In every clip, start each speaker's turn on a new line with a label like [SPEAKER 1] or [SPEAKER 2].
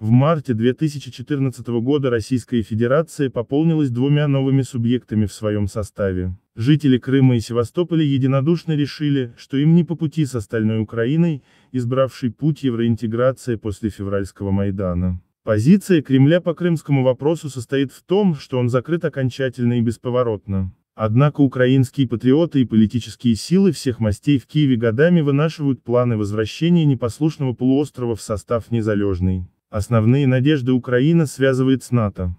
[SPEAKER 1] В марте 2014 года Российская Федерация пополнилась двумя новыми субъектами в своем составе. Жители Крыма и Севастополя единодушно решили, что им не по пути с остальной Украиной, избравшей путь евроинтеграции после февральского Майдана. Позиция Кремля по крымскому вопросу состоит в том, что он закрыт окончательно и бесповоротно. Однако украинские патриоты и политические силы всех мастей в Киеве годами вынашивают планы возвращения непослушного полуострова в состав незалежной. Основные надежды Украина связывает с НАТО.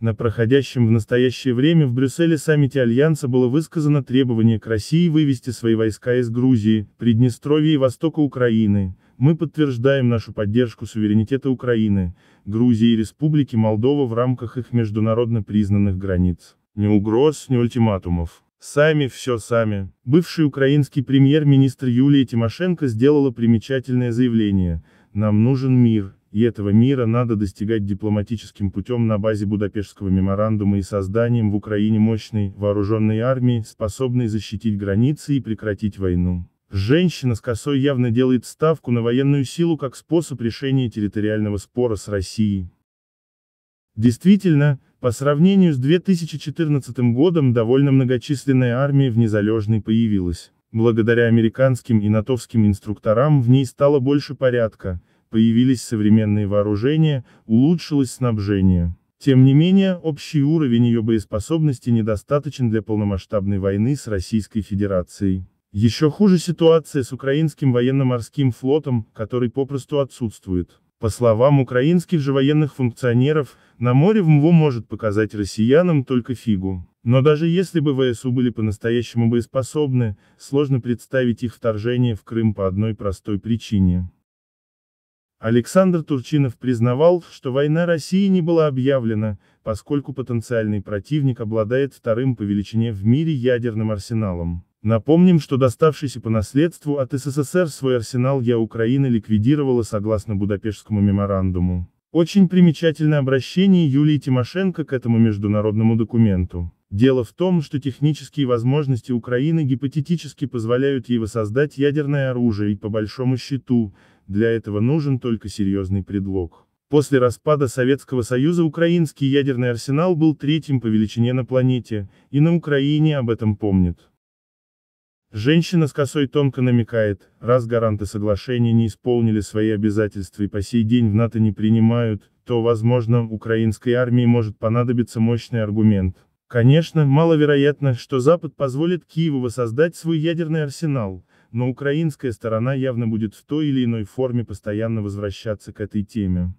[SPEAKER 1] На проходящем в настоящее время в Брюсселе саммите Альянса было высказано требование к России вывести свои войска из Грузии, Приднестровья и Востока Украины. Мы подтверждаем нашу поддержку суверенитета Украины, Грузии и Республики Молдова в рамках их международно признанных границ. Ни угроз, ни ультиматумов. Сами все сами. Бывший украинский премьер-министр Юлия Тимошенко сделала примечательное заявление – нам нужен мир, и этого мира надо достигать дипломатическим путем на базе Будапештского меморандума и созданием в Украине мощной, вооруженной армии, способной защитить границы и прекратить войну. Женщина с косой явно делает ставку на военную силу как способ решения территориального спора с Россией. Действительно, по сравнению с 2014 годом довольно многочисленная армия в Незалежной появилась. Благодаря американским и натовским инструкторам в ней стало больше порядка, появились современные вооружения, улучшилось снабжение. Тем не менее, общий уровень ее боеспособности недостаточен для полномасштабной войны с Российской Федерацией. Еще хуже ситуация с украинским военно-морским флотом, который попросту отсутствует. По словам украинских же военных функционеров, на море в ВМВО может показать россиянам только фигу. Но даже если бы ВСУ были по-настоящему боеспособны, сложно представить их вторжение в Крым по одной простой причине. Александр Турчинов признавал, что война России не была объявлена, поскольку потенциальный противник обладает вторым по величине в мире ядерным арсеналом. Напомним, что доставшийся по наследству от СССР свой арсенал Я Украина ликвидировала согласно Будапештскому меморандуму. Очень примечательное обращение Юлии Тимошенко к этому международному документу. Дело в том, что технические возможности Украины гипотетически позволяют ей воссоздать ядерное оружие и по большому счету, для этого нужен только серьезный предлог. После распада Советского Союза украинский ядерный арсенал был третьим по величине на планете, и на Украине об этом помнят. Женщина с косой тонко намекает, раз гаранты соглашения не исполнили свои обязательства и по сей день в НАТО не принимают, то, возможно, украинской армии может понадобиться мощный аргумент. Конечно, маловероятно, что Запад позволит Киеву воссоздать свой ядерный арсенал, но украинская сторона явно будет в той или иной форме постоянно возвращаться к этой теме.